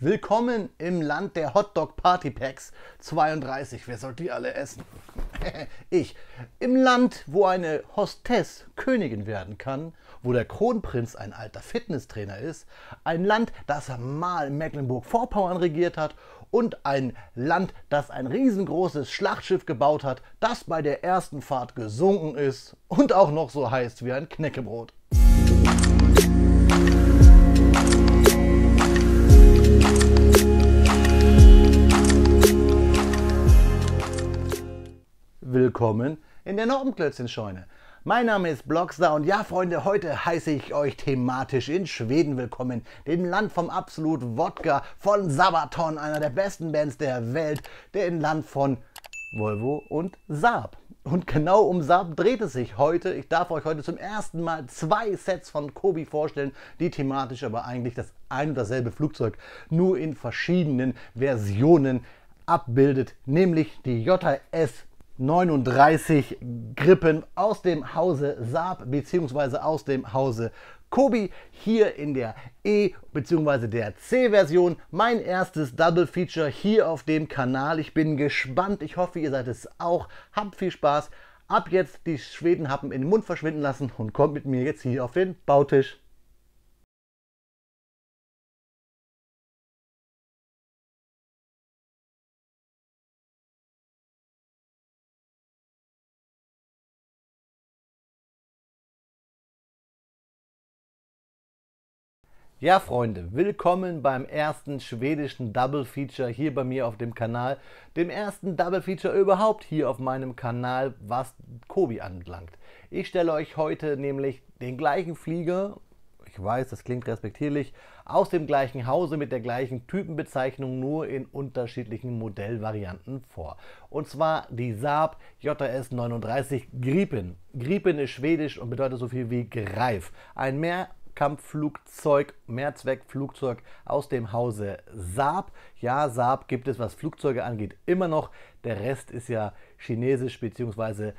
Willkommen im Land der Hotdog Party Packs 32. Wer soll die alle essen? ich. Im Land, wo eine Hostess Königin werden kann, wo der Kronprinz ein alter Fitnesstrainer ist, ein Land, das mal Mecklenburg-Vorpommern regiert hat und ein Land, das ein riesengroßes Schlachtschiff gebaut hat, das bei der ersten Fahrt gesunken ist und auch noch so heißt wie ein Knäckebrot. willkommen in der Norbenklötzchenscheune. Mein Name ist Blockstar und ja, Freunde, heute heiße ich euch thematisch in Schweden willkommen, dem Land vom absolut Wodka, von Sabaton, einer der besten Bands der Welt, dem Land von Volvo und Saab. Und genau um Saab dreht es sich heute. Ich darf euch heute zum ersten Mal zwei Sets von Kobi vorstellen, die thematisch aber eigentlich das ein und dasselbe Flugzeug nur in verschiedenen Versionen abbildet, nämlich die JS 39 Grippen aus dem Hause Saab bzw. aus dem Hause Kobi hier in der E- bzw. der C-Version. Mein erstes Double Feature hier auf dem Kanal. Ich bin gespannt. Ich hoffe, ihr seid es auch. Habt viel Spaß. Ab jetzt die Schwedenhappen in den Mund verschwinden lassen und kommt mit mir jetzt hier auf den Bautisch. Ja, Freunde, willkommen beim ersten schwedischen Double Feature hier bei mir auf dem Kanal. Dem ersten Double Feature überhaupt hier auf meinem Kanal, was Kobi anbelangt. Ich stelle euch heute nämlich den gleichen Flieger, ich weiß, das klingt respektierlich, aus dem gleichen Hause mit der gleichen Typenbezeichnung nur in unterschiedlichen Modellvarianten vor. Und zwar die Saab JS 39 Gripen. Gripen ist schwedisch und bedeutet so viel wie Greif. Ein mehr Kampfflugzeug, Mehrzweckflugzeug aus dem Hause Saab. Ja, Saab gibt es, was Flugzeuge angeht, immer noch. Der Rest ist ja chinesisch bzw.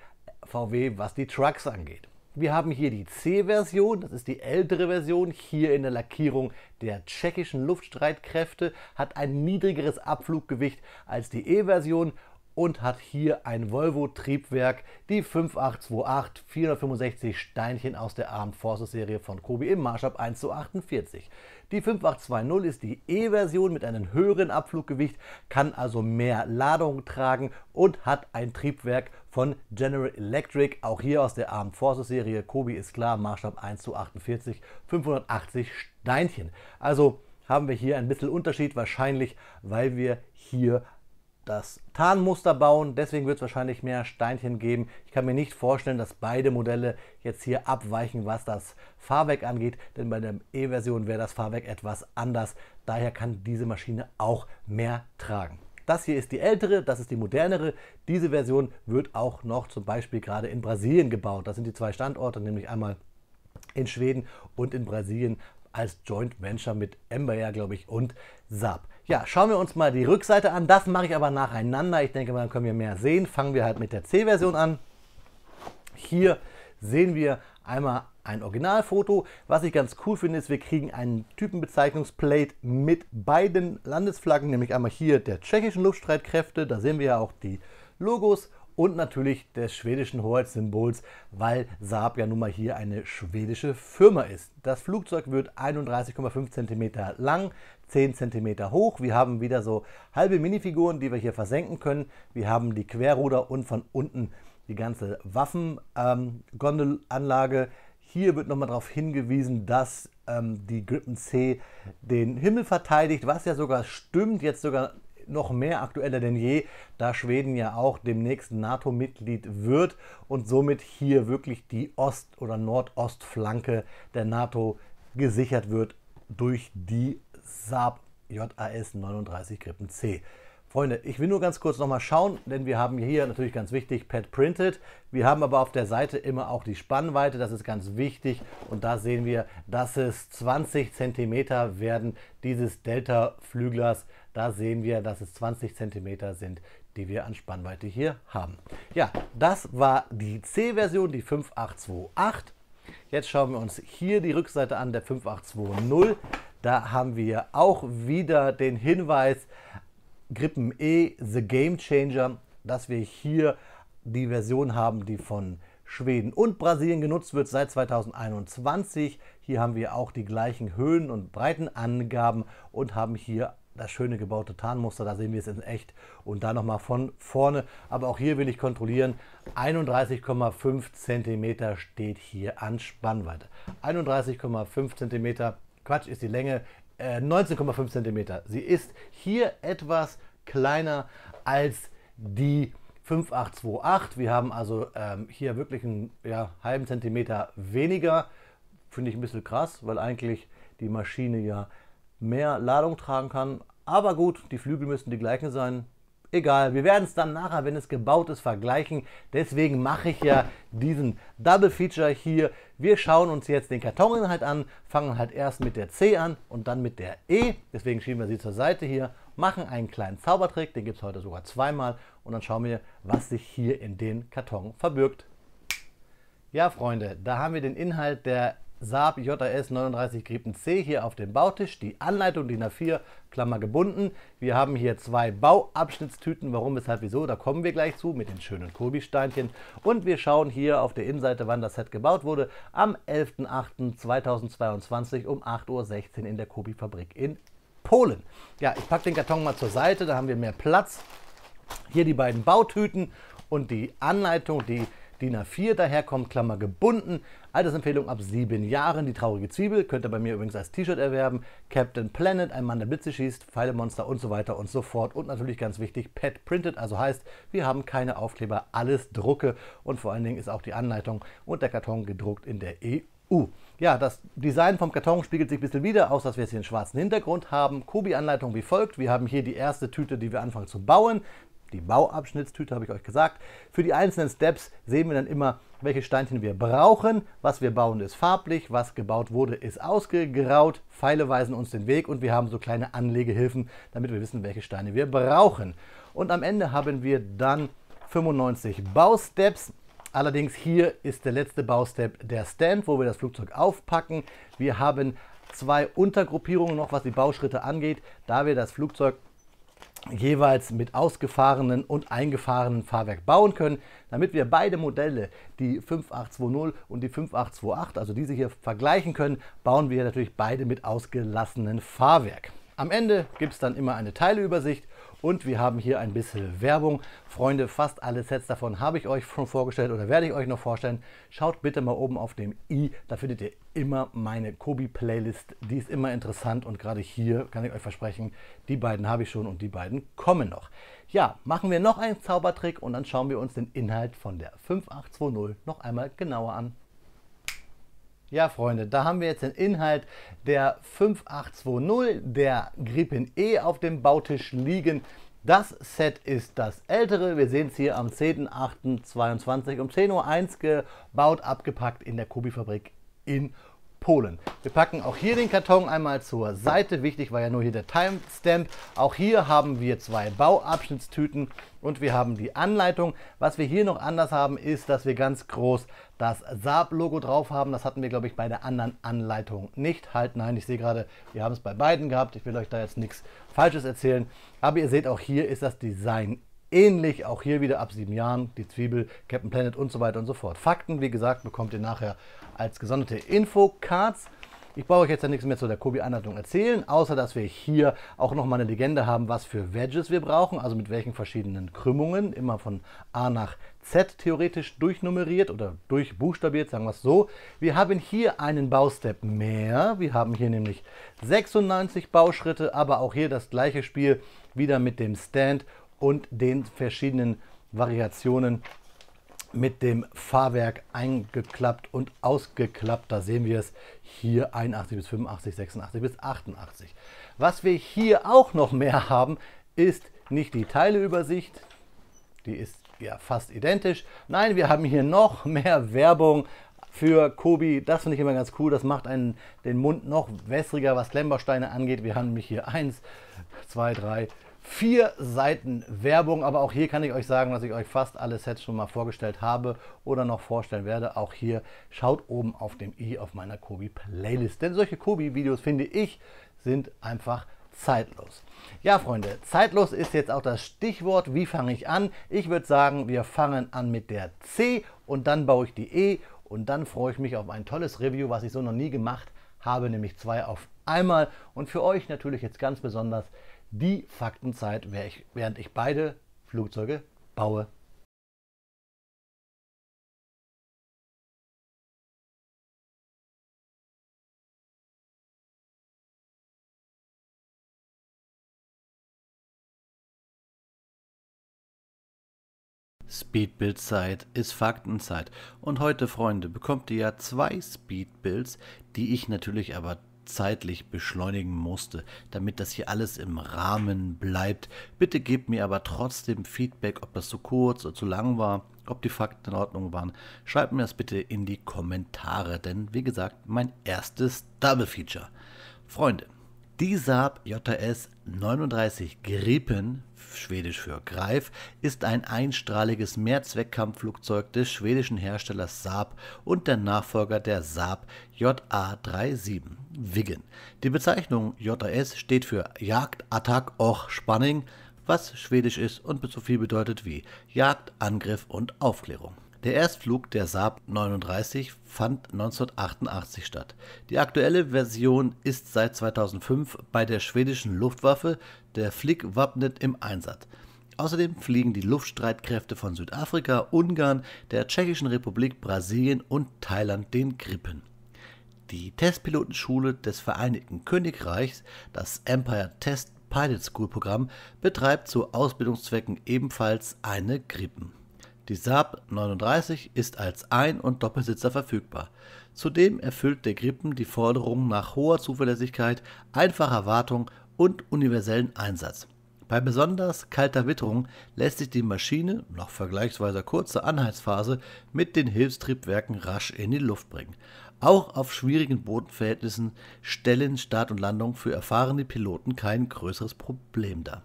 VW, was die Trucks angeht. Wir haben hier die C-Version, das ist die ältere Version, hier in der Lackierung der tschechischen Luftstreitkräfte, hat ein niedrigeres Abfluggewicht als die E-Version und hat hier ein Volvo-Triebwerk, die 5828 465 Steinchen aus der Armed Forces Serie von Kobi im Maßstab 1 zu 48. Die 5820 ist die E-Version mit einem höheren Abfluggewicht, kann also mehr Ladung tragen und hat ein Triebwerk von General Electric, auch hier aus der Armed Forces Serie. Kobi ist klar, Maßstab 1 zu 48, 580 Steinchen. Also haben wir hier ein bisschen Unterschied, wahrscheinlich weil wir hier das Tarnmuster bauen. Deswegen wird es wahrscheinlich mehr Steinchen geben. Ich kann mir nicht vorstellen, dass beide Modelle jetzt hier abweichen, was das Fahrwerk angeht. Denn bei der E-Version wäre das Fahrwerk etwas anders. Daher kann diese Maschine auch mehr tragen. Das hier ist die ältere, das ist die modernere. Diese Version wird auch noch zum Beispiel gerade in Brasilien gebaut. Das sind die zwei Standorte, nämlich einmal in Schweden und in Brasilien als Joint Venture mit Embraer, glaube ich, und Saab. Ja, schauen wir uns mal die Rückseite an. Das mache ich aber nacheinander. Ich denke mal, dann können wir mehr sehen. Fangen wir halt mit der C-Version an. Hier sehen wir einmal ein Originalfoto. Was ich ganz cool finde, ist, wir kriegen einen Typenbezeichnungsplate mit beiden Landesflaggen, nämlich einmal hier der tschechischen Luftstreitkräfte, da sehen wir ja auch die Logos und natürlich des schwedischen Hoheitssymbols, weil Saab ja nun mal hier eine schwedische Firma ist. Das Flugzeug wird 31,5 cm lang, 10 cm hoch. Wir haben wieder so halbe Minifiguren, die wir hier versenken können. Wir haben die Querruder und von unten die ganze Waffengondelanlage. Ähm, hier wird nochmal darauf hingewiesen, dass ähm, die Gripen C den Himmel verteidigt, was ja sogar stimmt, jetzt sogar noch mehr aktueller denn je, da Schweden ja auch demnächst NATO-Mitglied wird und somit hier wirklich die Ost- oder Nordostflanke der NATO gesichert wird durch die Saab JAS 39 Gripen C. Freunde, ich will nur ganz kurz nochmal schauen, denn wir haben hier natürlich ganz wichtig Pad Printed. Wir haben aber auf der Seite immer auch die Spannweite, das ist ganz wichtig. Und da sehen wir, dass es 20 cm werden dieses Delta-Flüglers. Da sehen wir, dass es 20 cm sind, die wir an Spannweite hier haben. Ja, das war die C-Version, die 5828. Jetzt schauen wir uns hier die Rückseite an, der 5820. Da haben wir auch wieder den Hinweis Grippen E The Game Changer, dass wir hier die Version haben, die von Schweden und Brasilien genutzt wird seit 2021. Hier haben wir auch die gleichen Höhen- und Breitenangaben und haben hier das schöne gebaute Tarnmuster, da sehen wir es in echt und da nochmal von vorne. Aber auch hier will ich kontrollieren, 31,5 cm steht hier an Spannweite. 31,5 cm, Quatsch ist die Länge, 19,5 äh, cm. Sie ist hier etwas kleiner als die 5828. Wir haben also ähm, hier wirklich einen ja, halben Zentimeter weniger. Finde ich ein bisschen krass, weil eigentlich die Maschine ja mehr Ladung tragen kann. Aber gut, die Flügel müssen die gleichen sein. Egal, wir werden es dann nachher, wenn es gebaut ist, vergleichen. Deswegen mache ich ja diesen Double Feature hier. Wir schauen uns jetzt den Kartoninhalt an, fangen halt erst mit der C an und dann mit der E. Deswegen schieben wir sie zur Seite hier, machen einen kleinen Zaubertrick, den gibt es heute sogar zweimal. Und dann schauen wir, was sich hier in den Karton verbirgt. Ja, Freunde, da haben wir den Inhalt der Saab JS 39 Gripen C hier auf dem Bautisch, die Anleitung DIN A4, Klammer gebunden. Wir haben hier zwei Bauabschnittstüten, warum, weshalb, wieso, da kommen wir gleich zu mit den schönen Kobi-Steinchen. Und wir schauen hier auf der Innenseite, wann das Set gebaut wurde, am 11.08.2022 um 8.16 Uhr in der Kobi-Fabrik in Polen. Ja, ich packe den Karton mal zur Seite, da haben wir mehr Platz. Hier die beiden Bautüten und die Anleitung, die DIN A4 daherkommt, Klammer gebunden. Altersempfehlung ab sieben Jahren. Die traurige Zwiebel könnt ihr bei mir übrigens als T-Shirt erwerben. Captain Planet, ein Mann, der Blitze schießt, Pfeilemonster und so weiter und so fort. Und natürlich ganz wichtig, Pet Printed, also heißt, wir haben keine Aufkleber, alles Drucke. Und vor allen Dingen ist auch die Anleitung und der Karton gedruckt in der EU. Uh, ja, das Design vom Karton spiegelt sich ein bisschen wieder, aus dass wir jetzt hier einen schwarzen Hintergrund haben. Kobi-Anleitung wie folgt. Wir haben hier die erste Tüte, die wir anfangen zu bauen. Die Bauabschnittstüte habe ich euch gesagt. Für die einzelnen Steps sehen wir dann immer, welche Steinchen wir brauchen. Was wir bauen ist farblich, was gebaut wurde ist ausgegraut. Pfeile weisen uns den Weg und wir haben so kleine Anlegehilfen, damit wir wissen, welche Steine wir brauchen. Und am Ende haben wir dann 95 Bausteps. Allerdings hier ist der letzte Baustep der Stand, wo wir das Flugzeug aufpacken. Wir haben zwei Untergruppierungen noch, was die Bauschritte angeht, da wir das Flugzeug jeweils mit ausgefahrenen und eingefahrenen Fahrwerk bauen können, damit wir beide Modelle, die 5820 und die 5828, also diese hier vergleichen können, bauen wir natürlich beide mit ausgelassenen Fahrwerk. Am Ende gibt es dann immer eine Teileübersicht und wir haben hier ein bisschen Werbung. Freunde, fast alle Sets davon habe ich euch schon vorgestellt oder werde ich euch noch vorstellen. Schaut bitte mal oben auf dem i, da findet ihr immer meine Kobi-Playlist. Die ist immer interessant und gerade hier kann ich euch versprechen, die beiden habe ich schon und die beiden kommen noch. Ja, machen wir noch einen Zaubertrick und dann schauen wir uns den Inhalt von der 5820 noch einmal genauer an. Ja, Freunde, da haben wir jetzt den Inhalt der 5820 der Gripen E auf dem Bautisch liegen. Das Set ist das ältere. Wir sehen es hier am 10.08.22 um 10.01 Uhr gebaut, abgepackt in der Kobi-Fabrik in Polen. Wir packen auch hier den Karton einmal zur Seite. Wichtig war ja nur hier der Timestamp. Auch hier haben wir zwei Bauabschnittstüten und wir haben die Anleitung. Was wir hier noch anders haben, ist, dass wir ganz groß das Saab-Logo drauf haben. Das hatten wir, glaube ich, bei der anderen Anleitung nicht. Halt, nein, ich sehe gerade, wir haben es bei beiden gehabt. Ich will euch da jetzt nichts Falsches erzählen. Aber ihr seht auch hier ist das Design Ähnlich auch hier wieder ab sieben Jahren, die Zwiebel, Captain Planet und so weiter und so fort. Fakten, wie gesagt, bekommt ihr nachher als gesonderte Infocards. Ich brauche euch jetzt ja nichts mehr zu der kobi einladung erzählen, außer dass wir hier auch nochmal eine Legende haben, was für Wedges wir brauchen, also mit welchen verschiedenen Krümmungen, immer von A nach Z theoretisch durchnummeriert oder durchbuchstabiert, sagen wir es so. Wir haben hier einen Baustep mehr, wir haben hier nämlich 96 Bauschritte, aber auch hier das gleiche Spiel wieder mit dem Stand und den verschiedenen Variationen mit dem Fahrwerk eingeklappt und ausgeklappt. Da sehen wir es hier 81 bis 85, 86 bis 88. Was wir hier auch noch mehr haben, ist nicht die Teileübersicht, die ist ja fast identisch. Nein, wir haben hier noch mehr Werbung für Kobi. Das finde ich immer ganz cool. Das macht einen den Mund noch wässriger, was Klemmbausteine angeht. Wir haben nämlich hier 1, 2, 3, vier Seiten Werbung, aber auch hier kann ich euch sagen, dass ich euch fast alle Sets schon mal vorgestellt habe oder noch vorstellen werde. Auch hier schaut oben auf dem i auf meiner Kobi Playlist, denn solche Kobi Videos finde ich sind einfach zeitlos. Ja, Freunde, zeitlos ist jetzt auch das Stichwort. Wie fange ich an? Ich würde sagen, wir fangen an mit der C und dann baue ich die E und dann freue ich mich auf ein tolles Review, was ich so noch nie gemacht habe, nämlich zwei auf einmal. Und für euch natürlich jetzt ganz besonders die Faktenzeit, während ich beide Flugzeuge baue. Speedbuild-Zeit ist Faktenzeit. Und heute, Freunde, bekommt ihr ja zwei Speedbuilds, die ich natürlich aber zeitlich beschleunigen musste, damit das hier alles im Rahmen bleibt. Bitte gebt mir aber trotzdem Feedback, ob das zu kurz oder zu lang war, ob die Fakten in Ordnung waren. Schreibt mir das bitte in die Kommentare, denn wie gesagt, mein erstes Double Feature. Freunde, die Saab JS 39 Gripen, schwedisch für Greif, ist ein einstrahliges Mehrzweckkampfflugzeug des schwedischen Herstellers Saab und der Nachfolger der Saab JA37 Wiggen. Die Bezeichnung JS steht für Jagd, Attack och Spanning, was schwedisch ist und so viel bedeutet wie Jagd, Angriff und Aufklärung. Der Erstflug der Saab 39 fand 1988 statt. Die aktuelle Version ist seit 2005 bei der schwedischen Luftwaffe, der Flik Wappnet, im Einsatz. Außerdem fliegen die Luftstreitkräfte von Südafrika, Ungarn, der Tschechischen Republik, Brasilien und Thailand den Grippen. Die Testpilotenschule des Vereinigten Königreichs, das Empire Test Pilot School Programm, betreibt zu Ausbildungszwecken ebenfalls eine Gripen. Die Saab 39 ist als Ein- und Doppelsitzer verfügbar. Zudem erfüllt der Grippen die Forderungen nach hoher Zuverlässigkeit, einfacher Wartung und universellen Einsatz. Bei besonders kalter Witterung lässt sich die Maschine nach vergleichsweise kurzer Anhaltsphase, mit den Hilfstriebwerken rasch in die Luft bringen. Auch auf schwierigen Bodenverhältnissen stellen Start und Landung für erfahrene Piloten kein größeres Problem dar.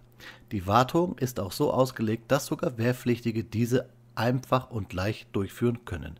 Die Wartung ist auch so ausgelegt, dass sogar Wehrpflichtige diese einfach und leicht durchführen können.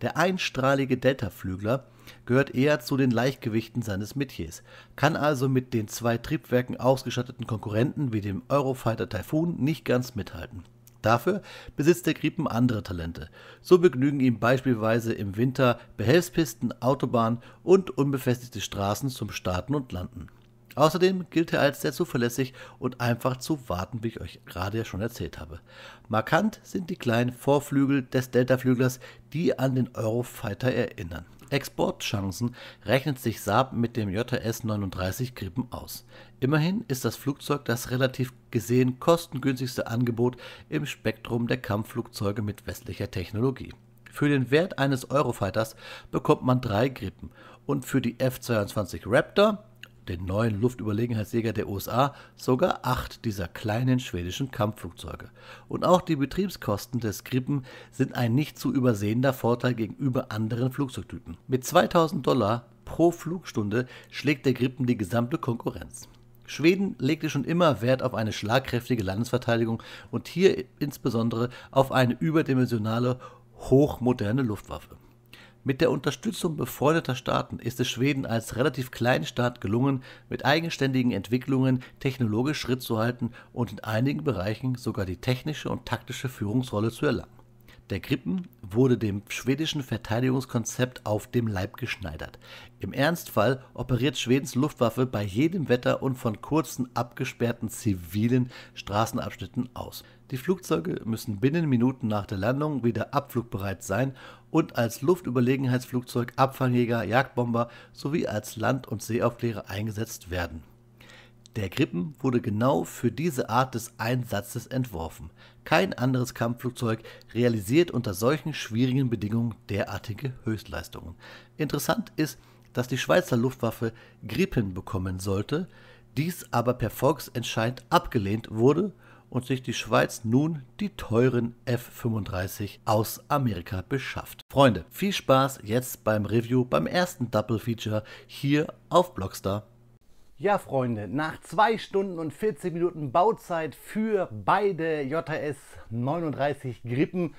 Der einstrahlige Deltaflügler gehört eher zu den Leichtgewichten seines Metiers, kann also mit den zwei Triebwerken ausgestatteten Konkurrenten wie dem Eurofighter Typhoon nicht ganz mithalten. Dafür besitzt der Gripen andere Talente. So begnügen ihm beispielsweise im Winter Behelfspisten, Autobahnen und unbefestigte Straßen zum Starten und Landen. Außerdem gilt er als sehr zuverlässig und einfach zu warten, wie ich euch gerade ja schon erzählt habe. Markant sind die kleinen Vorflügel des Deltaflüglers, die an den Eurofighter erinnern. Exportchancen rechnet sich Saab mit dem JS 39 Grippen aus. Immerhin ist das Flugzeug das relativ gesehen kostengünstigste Angebot im Spektrum der Kampfflugzeuge mit westlicher Technologie. Für den Wert eines Eurofighters bekommt man drei Grippen und für die F-22 Raptor den neuen Luftüberlegenheitsjäger der USA, sogar acht dieser kleinen schwedischen Kampfflugzeuge. Und auch die Betriebskosten des Gripen sind ein nicht zu übersehender Vorteil gegenüber anderen Flugzeugtypen. Mit 2000 Dollar pro Flugstunde schlägt der Gripen die gesamte Konkurrenz. Schweden legte schon immer Wert auf eine schlagkräftige Landesverteidigung und hier insbesondere auf eine überdimensionale, hochmoderne Luftwaffe. Mit der Unterstützung befreundeter Staaten ist es Schweden als relativ kleinen Staat gelungen, mit eigenständigen Entwicklungen technologisch Schritt zu halten und in einigen Bereichen sogar die technische und taktische Führungsrolle zu erlangen. Der Gripen wurde dem schwedischen Verteidigungskonzept auf dem Leib geschneidert. Im Ernstfall operiert Schwedens Luftwaffe bei jedem Wetter und von kurzen abgesperrten zivilen Straßenabschnitten aus. Die Flugzeuge müssen binnen Minuten nach der Landung wieder abflugbereit sein und als Luftüberlegenheitsflugzeug, Abfangjäger, Jagdbomber sowie als Land- und Seeaufklärer eingesetzt werden. Der Grippen wurde genau für diese Art des Einsatzes entworfen. Kein anderes Kampfflugzeug realisiert unter solchen schwierigen Bedingungen derartige Höchstleistungen. Interessant ist, dass die Schweizer Luftwaffe Grippen bekommen sollte, dies aber per Volksentscheid abgelehnt wurde und sich die Schweiz nun die teuren F-35 aus Amerika beschafft. Freunde, viel Spaß jetzt beim Review beim ersten Double Feature hier auf Blockstar. Ja, Freunde, nach 2 Stunden und 40 Minuten Bauzeit für beide JS 39 Grippen,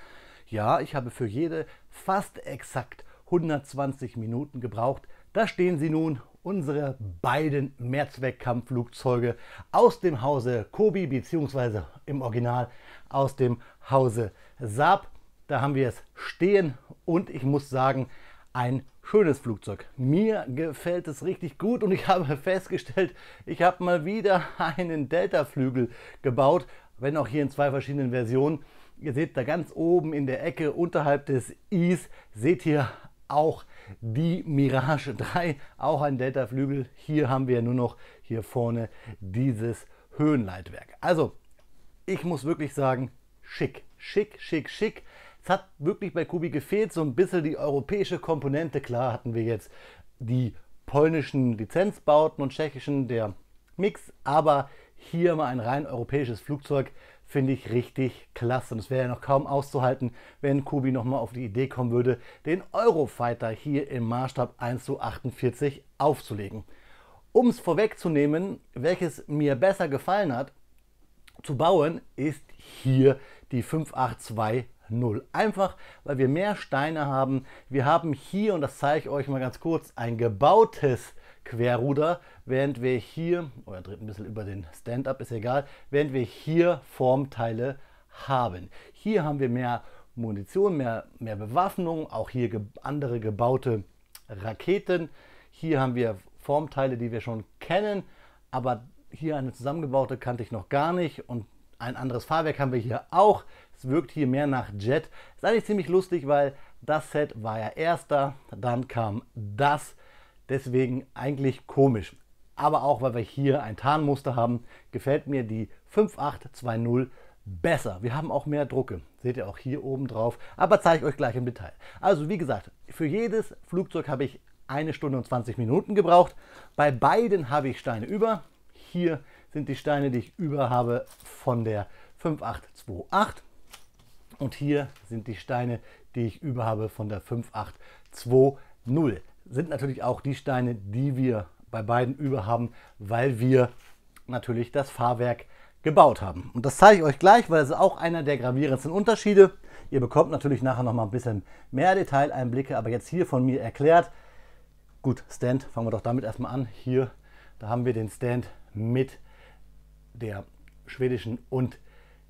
ja, ich habe für jede fast exakt 120 Minuten gebraucht. Da stehen sie nun unsere beiden Mehrzweckkampfflugzeuge aus dem Hause Kobi bzw. im Original aus dem Hause Saab. Da haben wir es stehen und ich muss sagen, ein schönes Flugzeug. Mir gefällt es richtig gut und ich habe festgestellt, ich habe mal wieder einen Delta-Flügel gebaut, wenn auch hier in zwei verschiedenen Versionen. Ihr seht da ganz oben in der Ecke unterhalb des Is, seht ihr auch die Mirage 3, auch ein Delta-Flügel. Hier haben wir nur noch hier vorne dieses Höhenleitwerk. Also, ich muss wirklich sagen, schick, schick, schick, schick. Es hat wirklich bei Kubi gefehlt, so ein bisschen die europäische Komponente. Klar hatten wir jetzt die polnischen Lizenzbauten und tschechischen, der Mix, aber hier mal ein rein europäisches Flugzeug finde ich richtig klasse. Und es wäre ja noch kaum auszuhalten, wenn Kubi nochmal auf die Idee kommen würde, den Eurofighter hier im Maßstab 1 zu 48 aufzulegen. Um es vorwegzunehmen, welches mir besser gefallen hat, zu bauen, ist hier die 582.0. Einfach, weil wir mehr Steine haben. Wir haben hier, und das zeige ich euch mal ganz kurz, ein gebautes Querruder, während wir hier, oder oh, dreht ein bisschen über den Stand-up, ist egal, während wir hier Formteile haben. Hier haben wir mehr Munition, mehr, mehr Bewaffnung, auch hier ge andere gebaute Raketen. Hier haben wir Formteile, die wir schon kennen, aber hier eine zusammengebaute kannte ich noch gar nicht und ein anderes Fahrwerk haben wir hier auch. Es wirkt hier mehr nach Jet. Ist eigentlich ziemlich lustig, weil das Set war ja erster, dann kam das Deswegen eigentlich komisch. Aber auch, weil wir hier ein Tarnmuster haben, gefällt mir die 5820 besser. Wir haben auch mehr Drucke. Seht ihr auch hier oben drauf. Aber zeige ich euch gleich im Detail. Also wie gesagt, für jedes Flugzeug habe ich eine Stunde und 20 Minuten gebraucht. Bei beiden habe ich Steine über. Hier sind die Steine, die ich über habe von der 5828. Und hier sind die Steine, die ich über habe von der 5820 sind natürlich auch die Steine, die wir bei beiden über haben, weil wir natürlich das Fahrwerk gebaut haben. Und das zeige ich euch gleich, weil das ist auch einer der gravierendsten Unterschiede. Ihr bekommt natürlich nachher noch mal ein bisschen mehr Detaileinblicke, aber jetzt hier von mir erklärt. Gut, Stand, fangen wir doch damit erstmal an. Hier, da haben wir den Stand mit der schwedischen und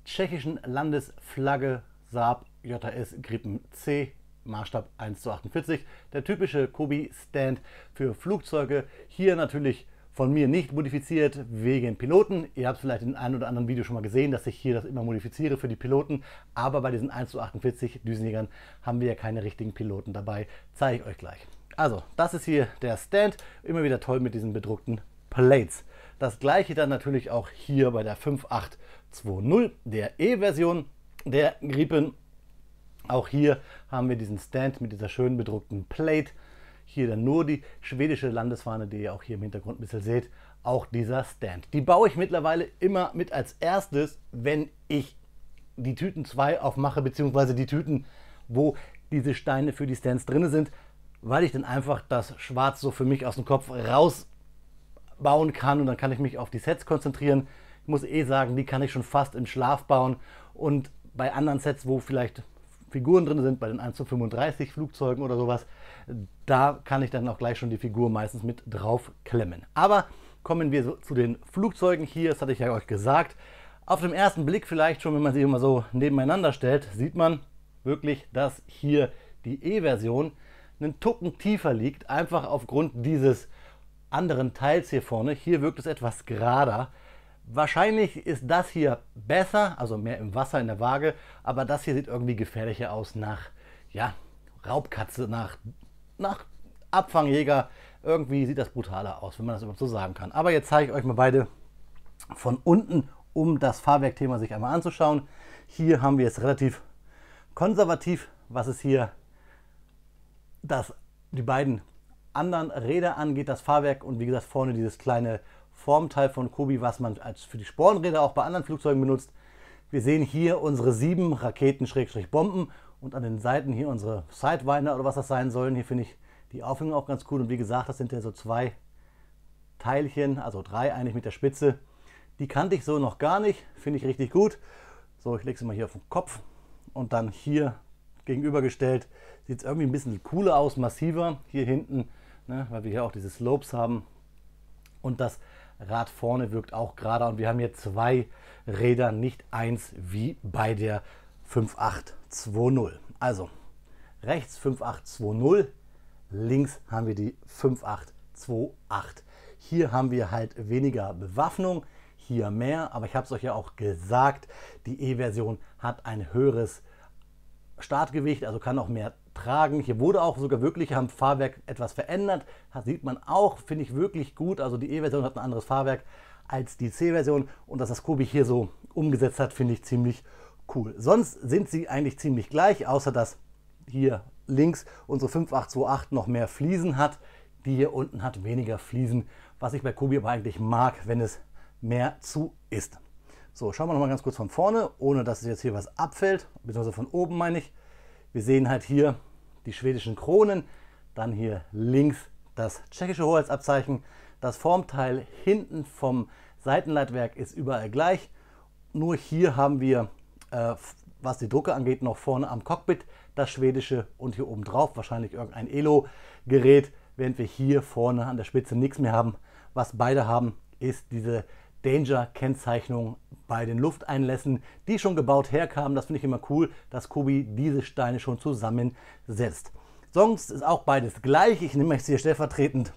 tschechischen Landesflagge Saab JS Gripen C Maßstab 1 zu 48, der typische Kobi-Stand für Flugzeuge. Hier natürlich von mir nicht modifiziert wegen Piloten. Ihr habt es vielleicht in einem oder anderen Video schon mal gesehen, dass ich hier das immer modifiziere für die Piloten. Aber bei diesen 1 zu 48 Düsenjägern haben wir ja keine richtigen Piloten dabei. Zeige ich euch gleich. Also, das ist hier der Stand. Immer wieder toll mit diesen bedruckten Plates. Das gleiche dann natürlich auch hier bei der 5820, der E-Version der Gripen auch hier haben wir diesen Stand mit dieser schön bedruckten Plate. Hier dann nur die schwedische Landesfahne, die ihr auch hier im Hintergrund ein bisschen seht. Auch dieser Stand. Die baue ich mittlerweile immer mit als erstes, wenn ich die Tüten 2 aufmache, beziehungsweise die Tüten, wo diese Steine für die Stands drin sind, weil ich dann einfach das Schwarz so für mich aus dem Kopf rausbauen kann und dann kann ich mich auf die Sets konzentrieren. Ich muss eh sagen, die kann ich schon fast im Schlaf bauen und bei anderen Sets, wo vielleicht Figuren drin sind, bei den 1 zu 35 Flugzeugen oder sowas, da kann ich dann auch gleich schon die Figur meistens mit drauf klemmen. Aber kommen wir zu den Flugzeugen hier, das hatte ich ja euch gesagt. Auf den ersten Blick vielleicht schon, wenn man sie immer so nebeneinander stellt, sieht man wirklich, dass hier die E-Version einen Tucken tiefer liegt, einfach aufgrund dieses anderen Teils hier vorne. Hier wirkt es etwas gerader. Wahrscheinlich ist das hier besser, also mehr im Wasser in der Waage, aber das hier sieht irgendwie gefährlicher aus nach, ja, Raubkatze, nach, nach Abfangjäger. Irgendwie sieht das brutaler aus, wenn man das überhaupt so sagen kann. Aber jetzt zeige ich euch mal beide von unten, um das Fahrwerkthema sich einmal anzuschauen. Hier haben wir jetzt relativ konservativ, was es hier das, die beiden anderen Räder angeht, das Fahrwerk und wie gesagt vorne dieses kleine Formteil von Kobi, was man als für die Spornräder auch bei anderen Flugzeugen benutzt. Wir sehen hier unsere sieben Raketen-Bomben und an den Seiten hier unsere Sidewinder oder was das sein sollen. Hier finde ich die Aufhängung auch ganz cool. Und wie gesagt, das sind ja so zwei Teilchen, also drei eigentlich mit der Spitze. Die kannte ich so noch gar nicht, finde ich richtig gut. So, ich lege sie mal hier auf den Kopf und dann hier gegenübergestellt. Sieht es irgendwie ein bisschen cooler aus, massiver hier hinten, ne, weil wir hier auch diese Slopes haben. Und das Rad vorne wirkt auch gerade und wir haben hier zwei Räder, nicht eins wie bei der 5820. Also rechts 5820, links haben wir die 5828. Hier haben wir halt weniger Bewaffnung, hier mehr, aber ich habe es euch ja auch gesagt, die E-Version hat ein höheres Startgewicht, also kann auch mehr tragen. Hier wurde auch sogar wirklich am Fahrwerk etwas verändert. Das sieht man auch, finde ich wirklich gut. Also die E-Version hat ein anderes Fahrwerk als die C-Version und dass das Kobi hier so umgesetzt hat, finde ich ziemlich cool. Sonst sind sie eigentlich ziemlich gleich, außer dass hier links unsere 5828 noch mehr Fliesen hat. Die hier unten hat weniger Fliesen, was ich bei Kobi aber eigentlich mag, wenn es mehr zu ist. So, schauen wir nochmal ganz kurz von vorne, ohne dass jetzt hier was abfällt, beziehungsweise von oben meine ich. Wir sehen halt hier die schwedischen Kronen, dann hier links das tschechische Hoheitsabzeichen. Das Formteil hinten vom Seitenleitwerk ist überall gleich. Nur hier haben wir, äh, was die Drucke angeht, noch vorne am Cockpit das schwedische und hier oben drauf wahrscheinlich irgendein Elo-Gerät, während wir hier vorne an der Spitze nichts mehr haben. Was beide haben, ist diese Danger-Kennzeichnung bei den Lufteinlässen, die schon gebaut herkamen. Das finde ich immer cool, dass Kobi diese Steine schon zusammensetzt. Sonst ist auch beides gleich. Ich nehme jetzt hier stellvertretend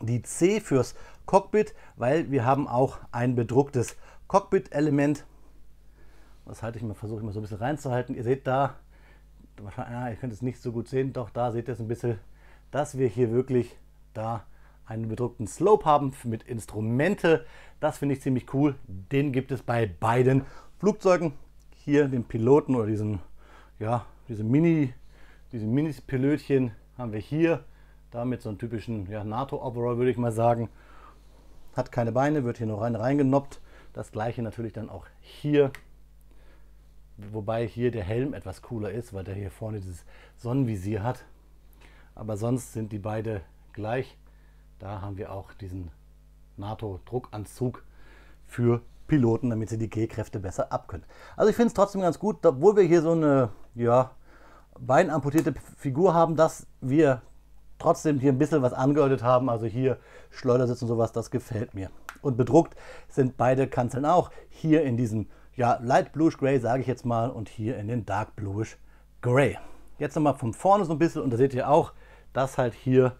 die C fürs Cockpit, weil wir haben auch ein bedrucktes Cockpit-Element. Das halte ich mal, versuche ich mal so ein bisschen reinzuhalten. Ihr seht da, ah, ihr könnt es nicht so gut sehen, doch da seht ihr es ein bisschen, dass wir hier wirklich da einen bedruckten Slope haben mit Instrumente. Das finde ich ziemlich cool. Den gibt es bei beiden Flugzeugen. Hier den Piloten oder diesen, ja, diese Mini, diese Mini-Pilötchen haben wir hier. Damit so einen typischen ja, NATO-Overall würde ich mal sagen. Hat keine Beine, wird hier noch rein reingenoppt. Das gleiche natürlich dann auch hier. Wobei hier der Helm etwas cooler ist, weil der hier vorne dieses Sonnenvisier hat. Aber sonst sind die beide gleich. Da haben wir auch diesen NATO-Druckanzug für Piloten, damit sie die G-Kräfte besser abkönnen. Also ich finde es trotzdem ganz gut, obwohl wir hier so eine ja, beinamputierte Figur haben, dass wir trotzdem hier ein bisschen was angeordnet haben. Also hier Schleudersitz und sowas, das gefällt mir. Und bedruckt sind beide Kanzeln auch. Hier in diesem ja, Light Bluish Gray, sage ich jetzt mal, und hier in den Dark Bluish Gray. Jetzt nochmal von vorne so ein bisschen und da seht ihr auch, dass halt hier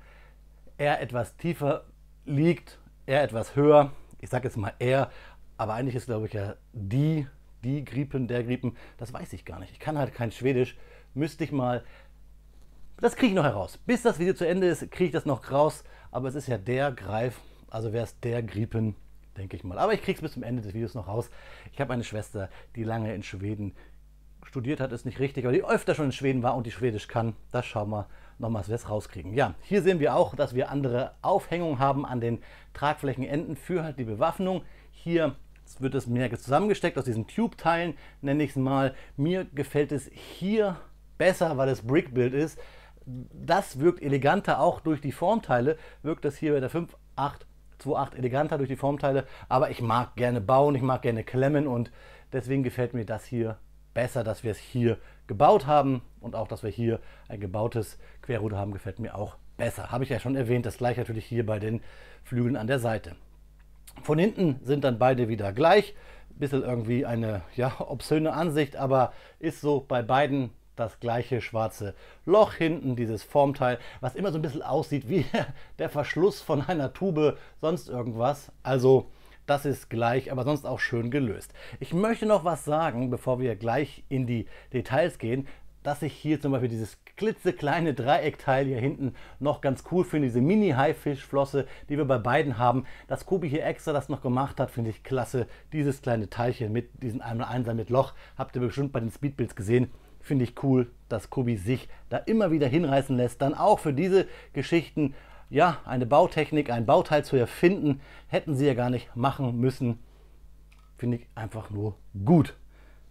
er etwas tiefer liegt, er etwas höher. Ich sage jetzt mal er, aber eigentlich ist, glaube ich, ja die, die Griepen, der Griepen. Das weiß ich gar nicht. Ich kann halt kein Schwedisch. Müsste ich mal. Das kriege ich noch heraus. Bis das Video zu Ende ist, kriege ich das noch raus. Aber es ist ja der Greif. Also wäre es der Griepen, denke ich mal. Aber ich kriege es bis zum Ende des Videos noch raus. Ich habe eine Schwester, die lange in Schweden studiert hat, ist nicht richtig, aber die öfter schon in Schweden war und die Schwedisch kann. Das schauen wir mal nochmal was rauskriegen. Ja, hier sehen wir auch, dass wir andere Aufhängungen haben an den Tragflächenenden für halt die Bewaffnung. Hier wird es mehr zusammengesteckt aus diesen Tube-Teilen, nenne ich es mal. Mir gefällt es hier besser, weil es Brick-Build ist. Das wirkt eleganter, auch durch die Formteile wirkt das hier bei der 5828 eleganter durch die Formteile. Aber ich mag gerne bauen, ich mag gerne klemmen und deswegen gefällt mir das hier besser, dass wir es hier gebaut haben und auch, dass wir hier ein gebautes Querruder haben, gefällt mir auch besser. Habe ich ja schon erwähnt, das gleiche natürlich hier bei den Flügeln an der Seite. Von hinten sind dann beide wieder gleich. bisschen irgendwie eine ja, obszöne Ansicht, aber ist so bei beiden das gleiche schwarze Loch hinten, dieses Formteil, was immer so ein bisschen aussieht wie der Verschluss von einer Tube, sonst irgendwas. Also das ist gleich, aber sonst auch schön gelöst. Ich möchte noch was sagen, bevor wir gleich in die Details gehen, dass ich hier zum Beispiel dieses klitzekleine Dreieckteil hier hinten noch ganz cool finde, diese mini flosse die wir bei beiden haben. Dass Kubi hier extra das noch gemacht hat, finde ich klasse. Dieses kleine Teilchen mit diesem 1 mit Loch, habt ihr bestimmt bei den Speedbills gesehen. Finde ich cool, dass Kubi sich da immer wieder hinreißen lässt. Dann auch für diese Geschichten ja, eine Bautechnik, ein Bauteil zu erfinden, hätten sie ja gar nicht machen müssen. Finde ich einfach nur gut.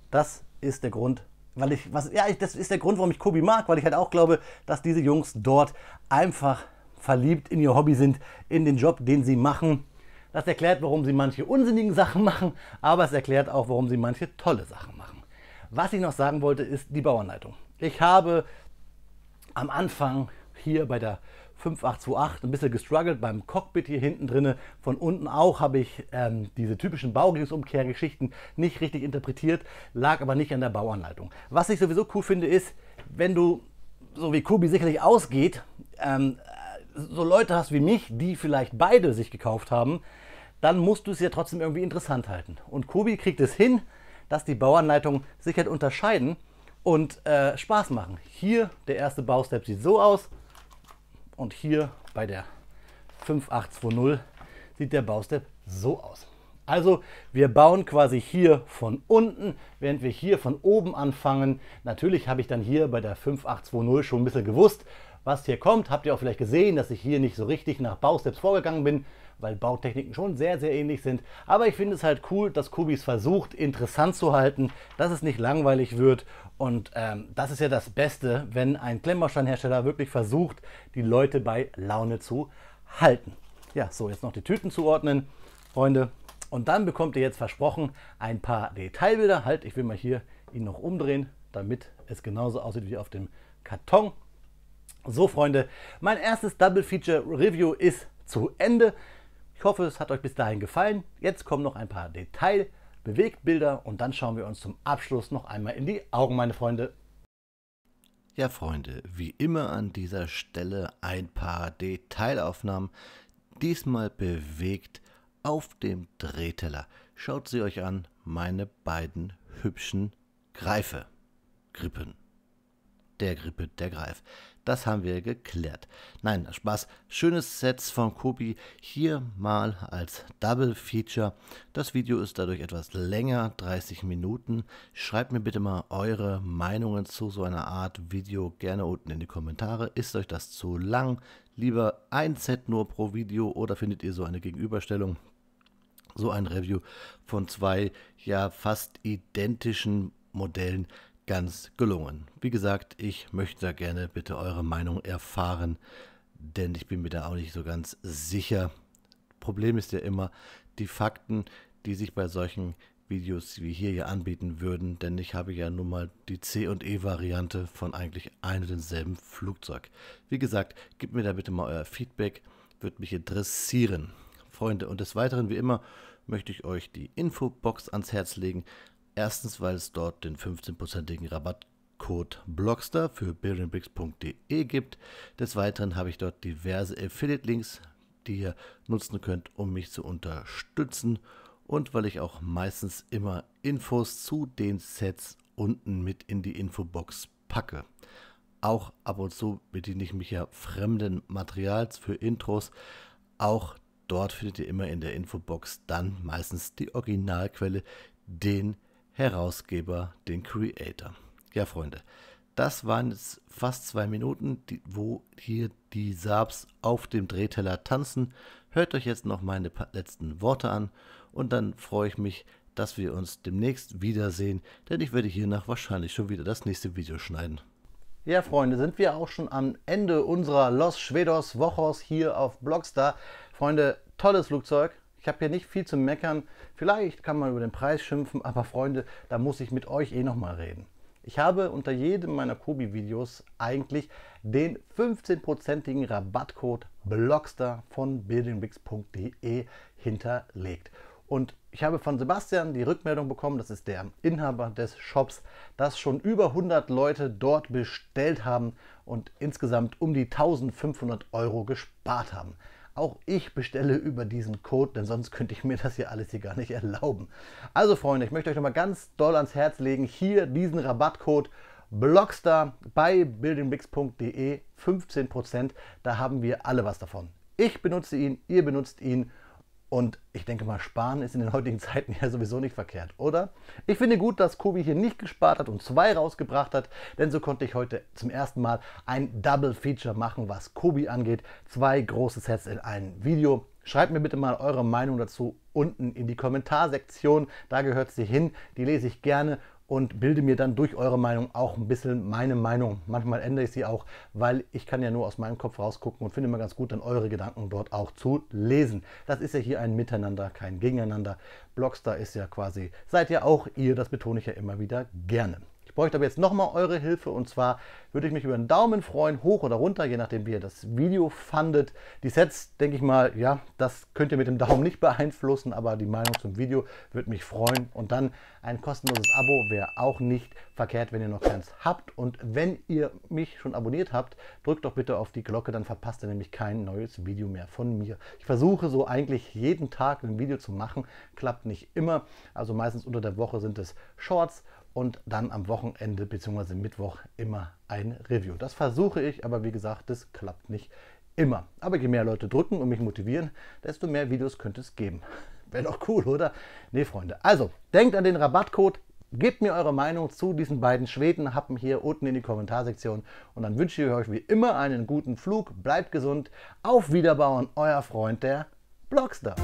Das ist der Grund, weil ich, was, ja, das ist der Grund, warum ich Kobi mag, weil ich halt auch glaube, dass diese Jungs dort einfach verliebt in ihr Hobby sind, in den Job, den sie machen. Das erklärt, warum sie manche unsinnigen Sachen machen, aber es erklärt auch, warum sie manche tolle Sachen machen. Was ich noch sagen wollte, ist die Bauanleitung. Ich habe am Anfang hier bei der 5828 ein bisschen gestruggelt beim Cockpit hier hinten drinne. Von unten auch habe ich ähm, diese typischen Baugebietsumkehrgeschichten nicht richtig interpretiert, lag aber nicht an der Bauanleitung. Was ich sowieso cool finde ist, wenn du, so wie Kubi sicherlich ausgeht, ähm, äh, so Leute hast wie mich, die vielleicht beide sich gekauft haben, dann musst du es ja trotzdem irgendwie interessant halten. Und Kobi kriegt es hin, dass die Bauanleitungen sich halt unterscheiden und äh, Spaß machen. Hier der erste Baustep sieht so aus, und hier bei der 5820 sieht der Baustep so aus. Also wir bauen quasi hier von unten, während wir hier von oben anfangen. Natürlich habe ich dann hier bei der 5820 schon ein bisschen gewusst, was hier kommt. Habt ihr auch vielleicht gesehen, dass ich hier nicht so richtig nach Bausteps vorgegangen bin, weil Bautechniken schon sehr, sehr ähnlich sind. Aber ich finde es halt cool, dass Kubis versucht, interessant zu halten, dass es nicht langweilig wird. Und ähm, das ist ja das Beste, wenn ein Klemmbausteinhersteller wirklich versucht, die Leute bei Laune zu halten. Ja, so, jetzt noch die Tüten zuordnen, Freunde. Und dann bekommt ihr jetzt versprochen ein paar Detailbilder. Halt, ich will mal hier ihn noch umdrehen, damit es genauso aussieht wie auf dem Karton. So, Freunde, mein erstes Double Feature Review ist zu Ende. Ich hoffe, es hat euch bis dahin gefallen. Jetzt kommen noch ein paar detail Detailbewegtbilder und dann schauen wir uns zum Abschluss noch einmal in die Augen, meine Freunde. Ja, Freunde, wie immer an dieser Stelle ein paar Detailaufnahmen, diesmal bewegt auf dem Drehteller. Schaut sie euch an, meine beiden hübschen Greife, Grippen. Der Grippe, der Greif. Das haben wir geklärt. Nein, Spaß. Schönes Set von Kobi hier mal als Double Feature. Das Video ist dadurch etwas länger, 30 Minuten. Schreibt mir bitte mal eure Meinungen zu so einer Art Video gerne unten in die Kommentare. Ist euch das zu lang? Lieber ein Set nur pro Video oder findet ihr so eine Gegenüberstellung? So ein Review von zwei ja fast identischen Modellen ganz gelungen. Wie gesagt, ich möchte da gerne bitte eure Meinung erfahren, denn ich bin mir da auch nicht so ganz sicher. Problem ist ja immer die Fakten, die sich bei solchen Videos wie hier ja anbieten würden, denn ich habe ja nun mal die C- und E-Variante von eigentlich einem und demselben Flugzeug. Wie gesagt, gebt mir da bitte mal euer Feedback, würde mich interessieren. Freunde, und des Weiteren wie immer möchte ich euch die Infobox ans Herz legen. Erstens, weil es dort den 15%igen Rabattcode Blogster für billionbricks.de gibt. Des Weiteren habe ich dort diverse Affiliate-Links, die ihr nutzen könnt, um mich zu unterstützen. Und weil ich auch meistens immer Infos zu den Sets unten mit in die Infobox packe. Auch ab und zu bediene ich mich ja fremden Materials für Intros. Auch dort findet ihr immer in der Infobox dann meistens die Originalquelle, den Herausgeber, den Creator. Ja, Freunde, das waren jetzt fast zwei Minuten, die, wo hier die Saabs auf dem Drehteller tanzen. Hört euch jetzt noch meine letzten Worte an und dann freue ich mich, dass wir uns demnächst wiedersehen, denn ich werde hiernach wahrscheinlich schon wieder das nächste Video schneiden. Ja, Freunde, sind wir auch schon am Ende unserer Los Schwedos Wochos hier auf Blogstar. Freunde, tolles Flugzeug, habe hier nicht viel zu meckern. Vielleicht kann man über den Preis schimpfen, aber Freunde, da muss ich mit euch eh nochmal reden. Ich habe unter jedem meiner Kobi-Videos eigentlich den 15-prozentigen Rabattcode Blockster von buildingbricks.de hinterlegt. Und ich habe von Sebastian die Rückmeldung bekommen, das ist der Inhaber des Shops, dass schon über 100 Leute dort bestellt haben und insgesamt um die 1500 Euro gespart haben. Auch ich bestelle über diesen Code, denn sonst könnte ich mir das hier alles hier gar nicht erlauben. Also Freunde, ich möchte euch nochmal ganz doll ans Herz legen, hier diesen Rabattcode Blogstar bei buildingmix.de 15%. Da haben wir alle was davon. Ich benutze ihn, ihr benutzt ihn und ich denke mal, sparen ist in den heutigen Zeiten ja sowieso nicht verkehrt, oder? Ich finde gut, dass Kobi hier nicht gespart hat und zwei rausgebracht hat, denn so konnte ich heute zum ersten Mal ein Double Feature machen, was Kobi angeht. Zwei große Sets in einem Video. Schreibt mir bitte mal eure Meinung dazu unten in die Kommentarsektion. Da gehört sie hin. Die lese ich gerne und bilde mir dann durch eure Meinung auch ein bisschen meine Meinung. Manchmal ändere ich sie auch, weil ich kann ja nur aus meinem Kopf rausgucken und finde immer ganz gut, dann eure Gedanken dort auch zu lesen. Das ist ja hier ein Miteinander, kein Gegeneinander. Blogstar ist ja quasi, seid ja auch ihr, das betone ich ja immer wieder gerne bräuchte aber jetzt nochmal eure Hilfe und zwar würde ich mich über einen Daumen freuen, hoch oder runter, je nachdem wie ihr das Video fandet. Die Sets, denke ich mal, ja, das könnt ihr mit dem Daumen nicht beeinflussen, aber die Meinung zum Video würde mich freuen. Und dann ein kostenloses Abo wäre auch nicht verkehrt, wenn ihr noch keins habt. Und wenn ihr mich schon abonniert habt, drückt doch bitte auf die Glocke, dann verpasst ihr nämlich kein neues Video mehr von mir. Ich versuche so eigentlich jeden Tag ein Video zu machen, klappt nicht immer. Also meistens unter der Woche sind es Shorts und dann am Wochenende bzw. Mittwoch immer ein Review. Das versuche ich, aber wie gesagt, das klappt nicht immer. Aber je mehr Leute drücken und mich motivieren, desto mehr Videos könnte es geben. Wäre doch cool, oder? Ne, Freunde. Also, denkt an den Rabattcode. Gebt mir eure Meinung zu diesen beiden Schweden, happen hier unten in die Kommentarsektion. Und dann wünsche ich euch wie immer einen guten Flug, bleibt gesund, auf Wiederbauen, euer Freund der Blogster.